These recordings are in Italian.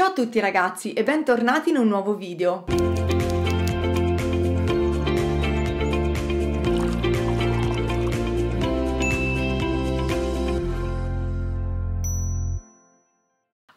Ciao a tutti ragazzi e bentornati in un nuovo video.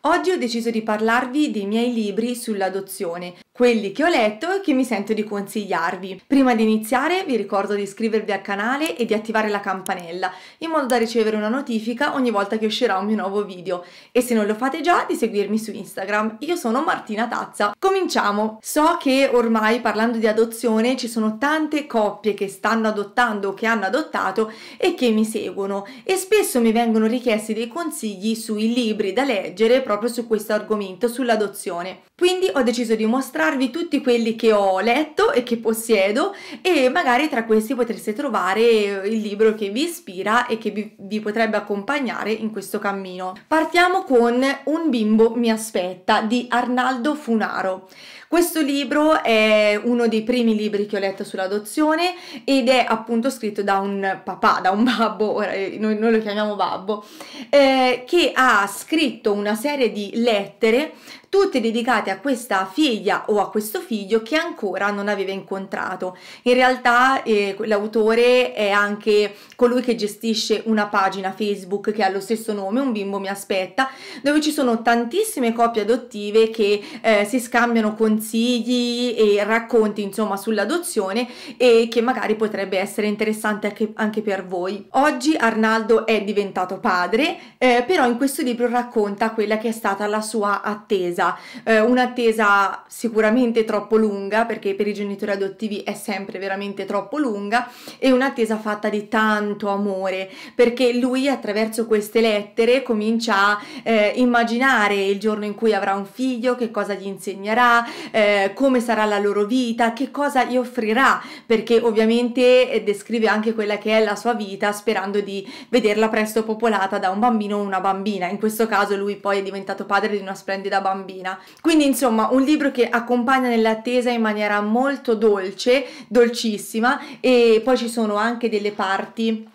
Oggi ho deciso di parlarvi dei miei libri sull'adozione, quelli che ho letto e che mi sento di consigliarvi. Prima di iniziare vi ricordo di iscrivervi al canale e di attivare la campanella in modo da ricevere una notifica ogni volta che uscirà un mio nuovo video e se non lo fate già di seguirmi su Instagram. Io sono Martina Tazza. Cominciamo! So che ormai parlando di adozione ci sono tante coppie che stanno adottando o che hanno adottato e che mi seguono e spesso mi vengono richiesti dei consigli sui libri da leggere proprio su questo argomento, sull'adozione. Quindi ho deciso di mostrarvi tutti quelli che ho letto e che possiedo e magari tra questi potreste trovare il libro che vi ispira e che vi, vi potrebbe accompagnare in questo cammino. Partiamo con Un bimbo mi aspetta di Arnaldo Funaro. Questo libro è uno dei primi libri che ho letto sull'adozione ed è appunto scritto da un papà, da un babbo, ora eh, noi, noi lo chiamiamo babbo, eh, che ha scritto una serie di lettere tutte dedicate a questa figlia o a questo figlio che ancora non aveva incontrato. In realtà eh, l'autore è anche colui che gestisce una pagina Facebook che ha lo stesso nome, Un bimbo mi aspetta, dove ci sono tantissime coppie adottive che eh, si scambiano consigli e racconti insomma sull'adozione e che magari potrebbe essere interessante anche, anche per voi. Oggi Arnaldo è diventato padre, eh, però in questo libro racconta quella che è stata la sua attesa un'attesa, eh, un'attesa sicuramente troppo lunga perché per i genitori adottivi è sempre veramente troppo lunga e un'attesa fatta di tanto amore perché lui attraverso queste lettere comincia a eh, immaginare il giorno in cui avrà un figlio, che cosa gli insegnerà, eh, come sarà la loro vita, che cosa gli offrirà perché ovviamente eh, descrive anche quella che è la sua vita sperando di vederla presto popolata da un bambino o una bambina, in questo caso lui poi è diventato padre di una splendida bambina bambina. Quindi insomma un libro che accompagna nell'attesa in maniera molto dolce, dolcissima e poi ci sono anche delle parti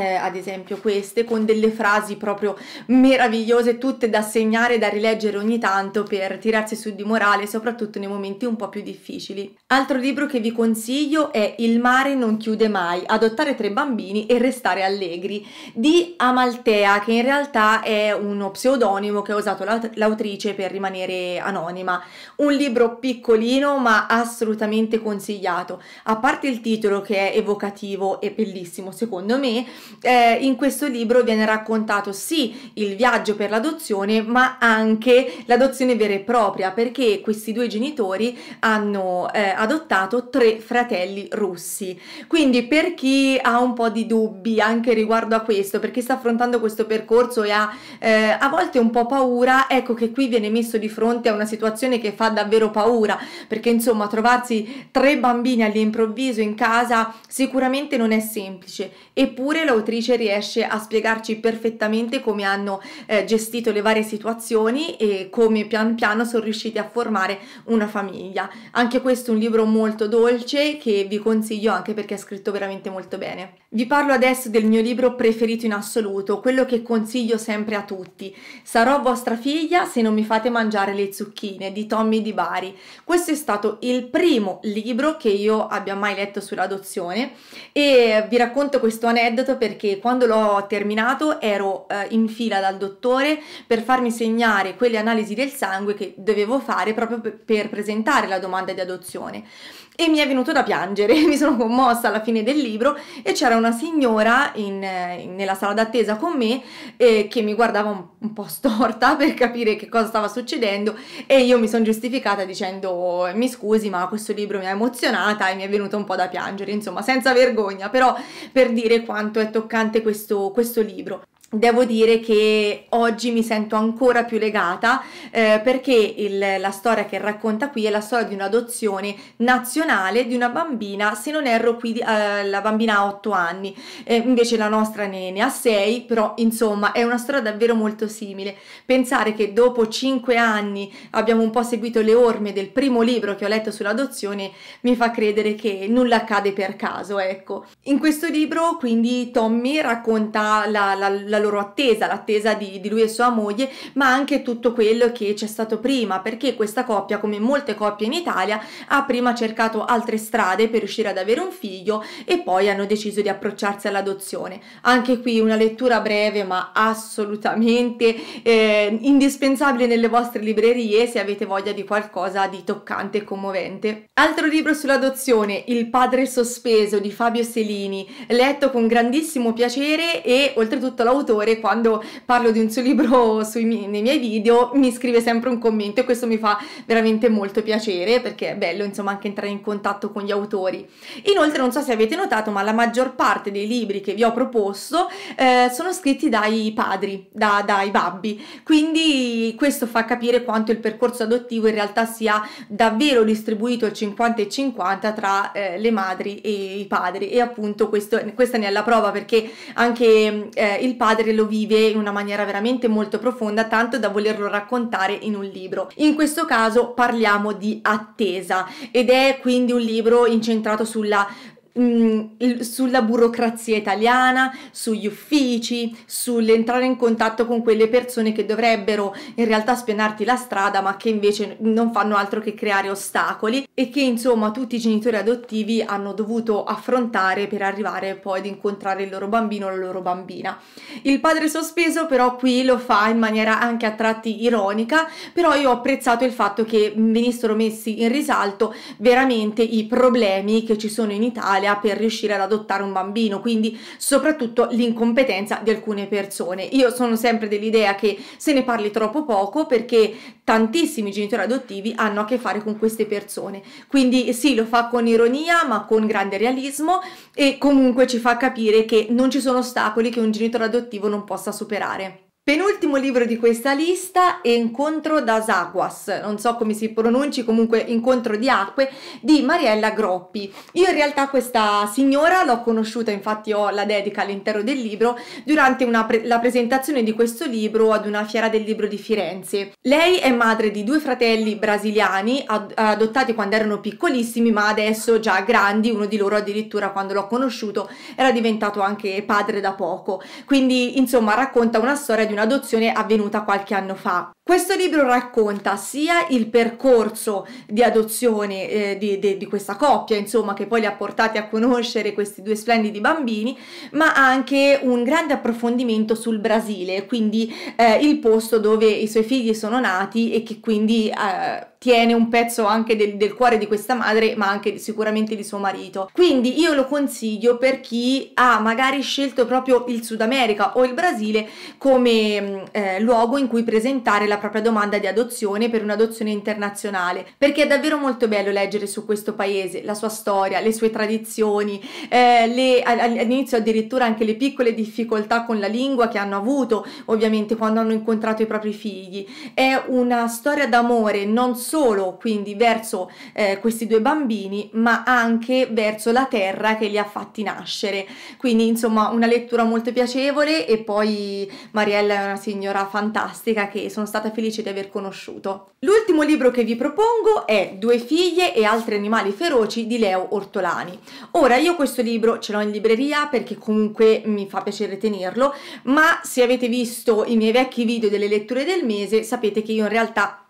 eh, ad esempio queste, con delle frasi proprio meravigliose, tutte da segnare, e da rileggere ogni tanto per tirarsi su di morale, soprattutto nei momenti un po' più difficili. Altro libro che vi consiglio è Il mare non chiude mai, adottare tre bambini e restare allegri, di Amaltea, che in realtà è uno pseudonimo che ha usato l'autrice per rimanere anonima. Un libro piccolino ma assolutamente consigliato, a parte il titolo che è evocativo e bellissimo secondo me, eh, in questo libro viene raccontato sì il viaggio per l'adozione, ma anche l'adozione vera e propria, perché questi due genitori hanno eh, adottato tre fratelli russi. Quindi per chi ha un po' di dubbi anche riguardo a questo, perché sta affrontando questo percorso e ha eh, a volte un po' paura, ecco che qui viene messo di fronte a una situazione che fa davvero paura, perché insomma trovarsi tre bambini all'improvviso in casa sicuramente non è semplice, eppure lo autrice riesce a spiegarci perfettamente come hanno eh, gestito le varie situazioni e come pian piano sono riusciti a formare una famiglia. Anche questo è un libro molto dolce che vi consiglio anche perché è scritto veramente molto bene. Vi parlo adesso del mio libro preferito in assoluto, quello che consiglio sempre a tutti. Sarò vostra figlia se non mi fate mangiare le zucchine di Tommy di Bari. Questo è stato il primo libro che io abbia mai letto sull'adozione e vi racconto questo aneddoto perché quando l'ho terminato ero eh, in fila dal dottore per farmi segnare quelle analisi del sangue che dovevo fare proprio per presentare la domanda di adozione e mi è venuto da piangere, mi sono commossa alla fine del libro e c'era una signora in, in, nella sala d'attesa con me eh, che mi guardava un, un, po' storta per capire che cosa stava succedendo e io mi sono giustificata dicendo mi scusi ma questo libro mi ha emozionata e mi è venuto un po' da piangere, insomma senza vergogna, però per dire quanto è toccante questo, questo libro devo dire che oggi mi sento ancora più legata eh, perché il, la storia che racconta qui è la storia di un'adozione nazionale di una bambina, se non erro qui eh, la bambina ha 8 anni, eh, invece la nostra ne, ne, ha 6, però insomma è una storia davvero molto simile. Pensare che dopo 5 anni abbiamo un po' seguito le orme del primo libro che ho letto sull'adozione mi fa credere che nulla accade per caso, ecco. In questo libro quindi Tommy racconta la, la, la loro attesa, l'attesa di, di lui e sua moglie, ma anche tutto quello che c'è stato prima, perché questa coppia, come molte coppie in Italia, ha prima cercato altre strade per riuscire ad avere un figlio e poi hanno deciso di approcciarsi all'adozione. Anche qui una lettura breve ma assolutamente eh, indispensabile nelle vostre librerie se avete voglia di qualcosa di toccante e commovente. Altro libro sull'adozione, Il padre sospeso di Fabio Selini, letto con grandissimo piacere e oltretutto l'autore autore quando parlo di un suo libro miei, nei miei video mi scrive sempre un commento e questo mi fa veramente molto piacere perché è bello insomma anche entrare in contatto con gli autori. Inoltre non so se avete notato ma la maggior parte dei libri che vi ho proposto eh, sono scritti dai padri, da, dai babbi, quindi questo fa capire quanto il percorso adottivo in realtà sia davvero distribuito 50 e 50 tra eh, le madri e i padri e appunto questo, questa ne è la prova perché anche eh, il padre padre lo vive in una maniera veramente molto profonda, tanto da volerlo raccontare in un libro. In questo caso parliamo di attesa ed è quindi un libro incentrato sulla Mm, sulla burocrazia italiana, sugli uffici, sull'entrare in contatto con quelle persone che dovrebbero in realtà spianarti la strada ma che invece non fanno altro che creare ostacoli e che insomma tutti i genitori adottivi hanno dovuto affrontare per arrivare poi ad incontrare il loro bambino o la loro bambina. Il padre sospeso però qui lo fa in maniera anche a tratti ironica, però io ho apprezzato il fatto che venissero messi in risalto veramente i problemi che ci sono in Italia Italia per riuscire ad adottare un bambino, quindi soprattutto l'incompetenza di alcune persone. Io sono sempre dell'idea che se ne parli troppo poco perché tantissimi genitori adottivi hanno a che fare con queste persone. Quindi sì, lo fa con ironia, ma con grande realismo e comunque ci fa capire che non ci sono ostacoli che un genitore adottivo non possa superare. Penultimo libro di questa lista è Incontro das Aguas, non so come si pronunci, comunque Incontro di Acque, di Mariella Groppi. Io in realtà questa signora l'ho conosciuta, infatti ho la dedica all'interno del libro, durante pre la presentazione di questo libro ad una fiera del libro di Firenze. Lei è madre di due fratelli brasiliani, ad adottati quando erano piccolissimi, ma adesso già grandi, uno di loro addirittura quando l'ho conosciuto era diventato anche padre da poco. Quindi insomma racconta una storia di di un'adozione avvenuta qualche anno fa. Questo libro racconta sia il percorso di adozione eh, di, de, di, questa coppia, insomma, che poi li ha portati a conoscere questi due splendidi bambini, ma anche un grande approfondimento sul Brasile, quindi eh, il posto dove i suoi figli sono nati e che quindi eh, tiene un pezzo anche del, del, cuore di questa madre, ma anche sicuramente di suo marito. Quindi io lo consiglio per chi ha magari scelto proprio il Sud America o il Brasile come mm, eh, luogo in cui presentare la la propria domanda di adozione per un'adozione internazionale, perché è davvero molto bello leggere su questo paese, la sua storia, le sue tradizioni, eh, le, all'inizio addirittura anche le piccole difficoltà con la lingua che hanno avuto, ovviamente quando hanno incontrato i propri figli. È una storia d'amore non solo quindi verso eh, questi due bambini, ma anche verso la terra che li ha fatti nascere. Quindi insomma una lettura molto piacevole e poi Mariella è una signora fantastica che sono stata stata felice di aver conosciuto. L'ultimo libro che vi propongo è Due figlie e altri animali feroci di Leo Ortolani. Ora io questo libro ce l'ho in libreria perché comunque mi fa piacere tenerlo, ma se avete visto i miei vecchi video delle letture del mese sapete che io in realtà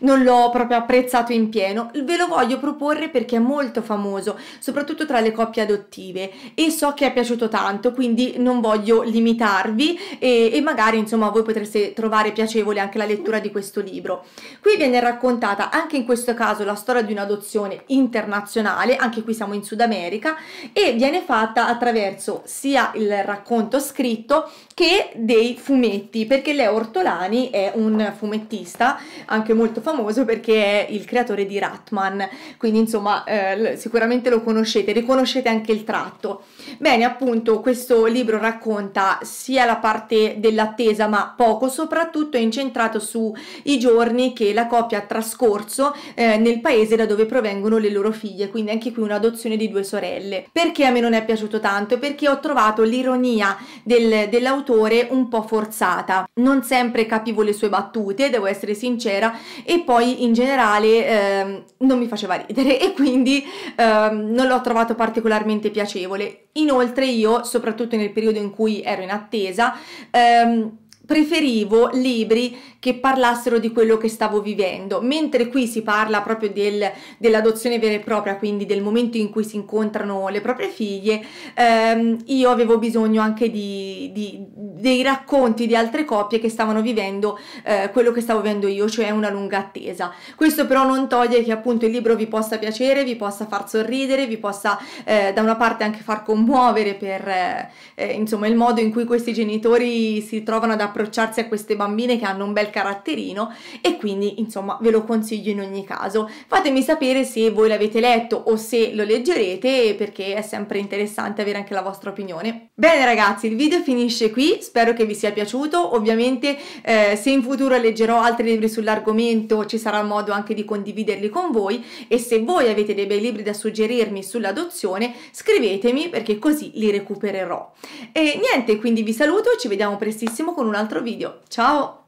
non l'ho proprio apprezzato in pieno. Ve lo voglio proporre perché è molto famoso, soprattutto tra le coppie adottive e so che è piaciuto tanto, quindi non voglio limitarvi e, e magari insomma voi potreste trovare piacevole anche la lettura di questo libro. Qui viene raccontata anche in questo caso la storia di un'adozione internazionale, anche qui siamo in Sud America, e viene fatta attraverso sia il racconto scritto che dei fumetti, perché Leo Ortolani è un fumettista anche molto famoso famoso perché è il creatore di Ratman, quindi insomma eh, sicuramente lo conoscete, riconoscete anche il tratto. Bene, appunto, questo libro racconta sia la parte dell'attesa, ma poco, soprattutto è incentrato sui giorni che la coppia ha trascorso eh, nel paese da dove provengono le loro figlie, quindi anche qui un'adozione di due sorelle. Perché a me non è piaciuto tanto? Perché ho trovato l'ironia del, dell'autore un po' forzata, non sempre capivo le sue battute, devo essere sincera, e poi in generale ehm, non mi faceva ridere e quindi ehm, non l'ho trovato particolarmente piacevole. Inoltre io, soprattutto nel periodo in cui ero in attesa, ehm, preferivo libri che parlassero di quello che stavo vivendo, mentre qui si parla proprio del, dell'adozione vera e propria, quindi del momento in cui si incontrano le proprie figlie, ehm, io avevo bisogno anche di, di, dei racconti di altre coppie che stavano vivendo eh, quello che stavo vivendo io, cioè una lunga attesa. Questo però non toglie che appunto il libro vi possa piacere, vi possa far sorridere, vi possa eh, da una parte anche far commuovere per eh, eh insomma il modo in cui questi genitori si trovano ad approcciare approcciarsi a queste bambine che hanno un bel caratterino e quindi insomma ve lo consiglio in ogni caso. Fatemi sapere se voi l'avete letto o se lo leggerete perché è sempre interessante avere anche la vostra opinione. Bene ragazzi, il video finisce qui, spero che vi sia piaciuto, ovviamente eh, se in futuro leggerò altri libri sull'argomento ci sarà modo anche di condividerli con voi e se voi avete dei bei libri da suggerirmi sull'adozione scrivetemi perché così li recupererò. E niente, quindi vi saluto, ci vediamo prestissimo con un una altro video. Ciao!